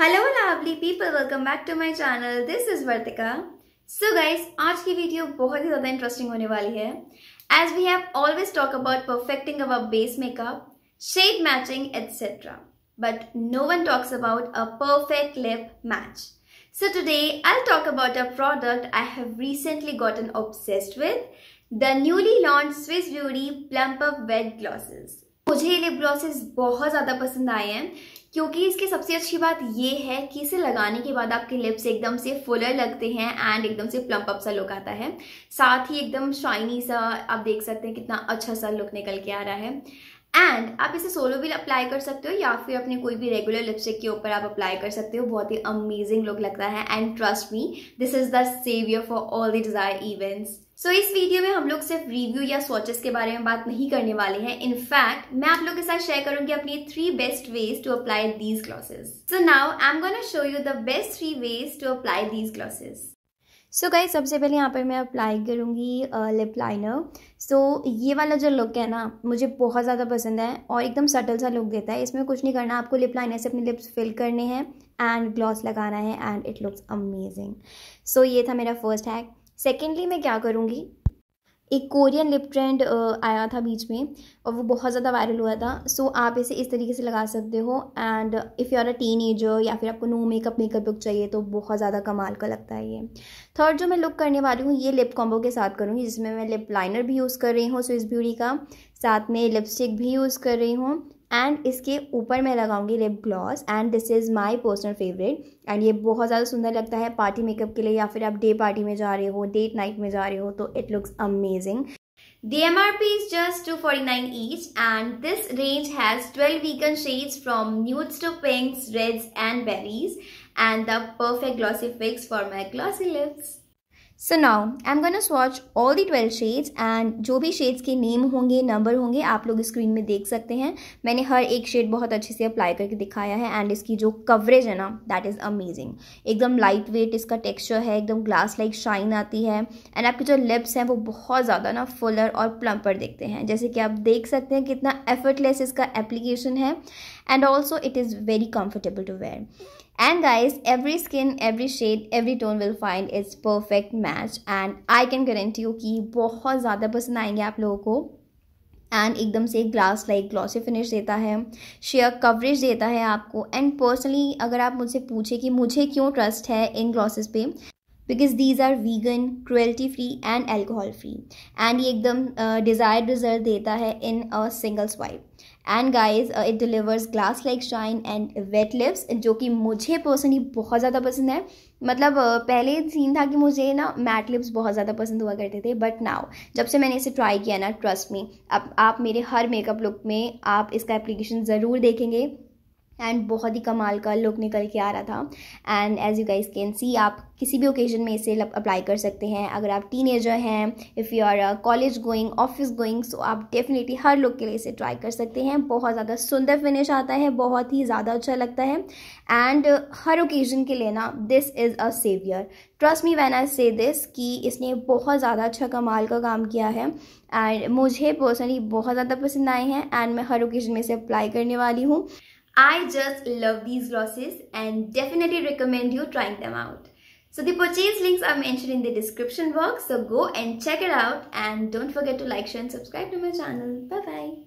Hello lovely people welcome back to my channel this is Vartika so guys आज की video बहुत ही ज़्यादा interesting होने वाली है as we have always talk about perfecting our base makeup shade matching etcetera but no one talks about a perfect lip match So today I'll talk about a product I have recently gotten obsessed with, the newly launched Swiss Beauty Plump Up Wet Glosses. मुझे ये lip glosses बहुत ज़्यादा पसंद आए हैं क्योंकि इसकी सबसे अच्छी बात ये है कि इसे लगाने के बाद आपके लिप्स एकदम से फुलर लगते हैं एंड एकदम से प्लम्प अप सा लुक आता है साथ ही एकदम शाइनी सा आप देख सकते हैं कितना अच्छा सा लुक निकल के आ रहा है एंड आप इसे सोलो भी अप्लाई कर सकते हो या फिर अपने कोई भी रेगुलर लिपस्टिक के ऊपर आप अप्लाई कर सकते हो बहुत ही अमेजिंग लुक लगता है and trust me this is the saviour for all the desire events so so, इस वीडियो में हम लोग सिर्फ रिव्यू या स्वॉचेस के बारे में बात नहीं करने वाले हैं इनफैक्ट मैं आप लोग के साथ शेयर करूंगी अपनी three best ways to apply these glosses so now I am gonna show you the best three ways to apply these glosses so guys सबसे पहले यहाँ पर मैं अप्लाई करूँगी लिप लाइनर सो ये वाला जो लुक है ना मुझे बहुत ज़्यादा पसंद है और एकदम सटल सा लुक देता है इसमें कुछ नहीं करना आपको लिप लाइनर से अपने लिप्स फिल करने हैं एंड ग्लॉस लगाना है and it looks amazing so ये था मेरा फर्स्ट हैक सेकेंडली मैं क्या करूँगी एक कोरियन लिप ट्रेंड आया था बीच में और वो बहुत ज़्यादा वायरल हुआ था सो so, आप इसे इस तरीके से लगा सकते हो and if you are a teenager या फिर आपको नो मेकअप मेकअप लुक चाहिए तो बहुत ज़्यादा कमाल का लगता है ये थर्ड जो मैं लुक करने वाली हूँ ये लिप कॉम्बो के साथ करूँगी जिसमें मैं लिप लाइनर भी यूज़ कर रही हूँ स्विस ब्यूटी का साथ में लिपस्टिक भी यूज़ कर रही हूँ एंड इसके ऊपर मैं लगाऊंगी lip gloss and this is my personal favourite and ये बहुत ज़्यादा सुंदर लगता है पार्टी मेकअप के लिए या फिर आप डे पार्टी में जा रहे हो डेट नाइट में जा रहे हो तो it looks amazing The MRP is just two forty nine each and this range has twelve vegan shades from nudes to pinks, reds and berries and the perfect glossy fix for my glossy lips. So now I am gonna swatch all the twelve shades and जो भी shades के name होंगे number होंगे आप लोग screen में देख सकते हैं मैंने हर एक शेड बहुत अच्छे से अप्लाई करके दिखाया है एंड इसकी जो कवरेज है ना दैट इज़ अमेजिंग एकदम लाइट वेट इसका टेक्स्चर है एकदम ग्लास लाइक शाइन आती है एंड आपके जो लिप्स हैं वो बहुत ज़्यादा ना फुलर और प्लम्पर देखते हैं जैसे कि आप देख सकते हैं कितना एफर्टलेस इसका एप्लीकेशन है and also it is very comfortable to wear And guys, every skin, every shade, every tone will find its perfect match. And I can guarantee you ki बहुत ज़्यादा पसंद aayenge आप लोगों को एंड एकदम से ग्लास लाइक ग्लॉसी फिनिश देता है शेयर कवरेज देता है आपको एंड पर्सनली अगर आप मुझसे पूछे कि मुझे क्यों ट्रस्ट है इन ग्लॉसेस पे because these are vegan cruelty free and alcohol free and ये एकदम डिज़ायर्ड रिजल्ट देता है in a single swipe and guys it delivers glass like shine and wet lips जो कि मुझे पर्सनली बहुत ज़्यादा पसंद है मतलब uh, पहले सीन था कि मुझे ना मैट लिप्स बहुत ज़्यादा पसंद हुआ करते थे बट नाउ जब से मैंने इसे ट्राई किया ना ट्रस्ट में अब आप मेरे हर मेकअप लुक में आप इसका एप्लीकेशन ज़रूर देखेंगे एंड बहुत ही कमाल का लुक निकल के आ रहा था and as you guys can see आप किसी भी ओकेजन में इसे अप्लाई कर सकते हैं अगर आप टीनेजर हैं if you are college going office going so आप डेफिनेटली हर लुक के लिए इसे ट्राई कर सकते हैं बहुत ज़्यादा सुंदर फिनिश आता है बहुत ही ज़्यादा अच्छा लगता है एंड uh, हर ओकेजन के लिए ना this is a saviour trust me when I say this कि इसने बहुत ज़्यादा अच्छा कमाल का काम किया है एंड मुझे पर्सनली बहुत ज़्यादा पसंद आए हैं एंड मैं हर ओकेजन में इसे अप्लाई करने वाली हूँ I just love these glosses and definitely recommend you trying them out. So the purchase links are mentioned in the description box. So go and check it out and don't forget to like, share and subscribe to my channel. Bye bye.